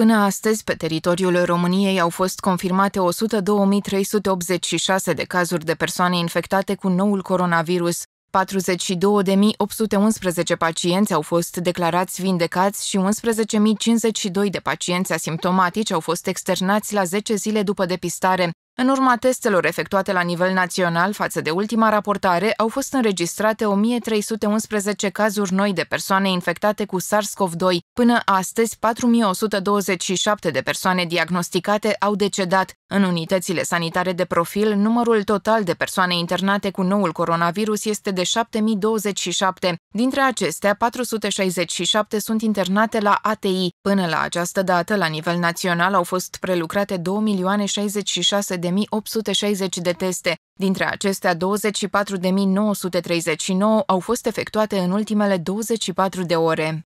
Până astăzi, pe teritoriul României au fost confirmate 102.386 de cazuri de persoane infectate cu noul coronavirus. 42.811 pacienți au fost declarați vindecați și 11.052 de pacienți asimptomatici au fost externați la 10 zile după depistare. În urma testelor efectuate la nivel național față de ultima raportare, au fost înregistrate 1311 cazuri noi de persoane infectate cu SARS-CoV-2. Până astăzi, 4127 de persoane diagnosticate au decedat. În unitățile sanitare de profil, numărul total de persoane internate cu noul coronavirus este de 7027. Dintre acestea, 467 sunt internate la ATI. Până la această dată, la nivel național, au fost prelucrate 2.066.000 de 27.860 de teste. Dintre acestea, 24.939 au fost efectuate în ultimele 24 de ore.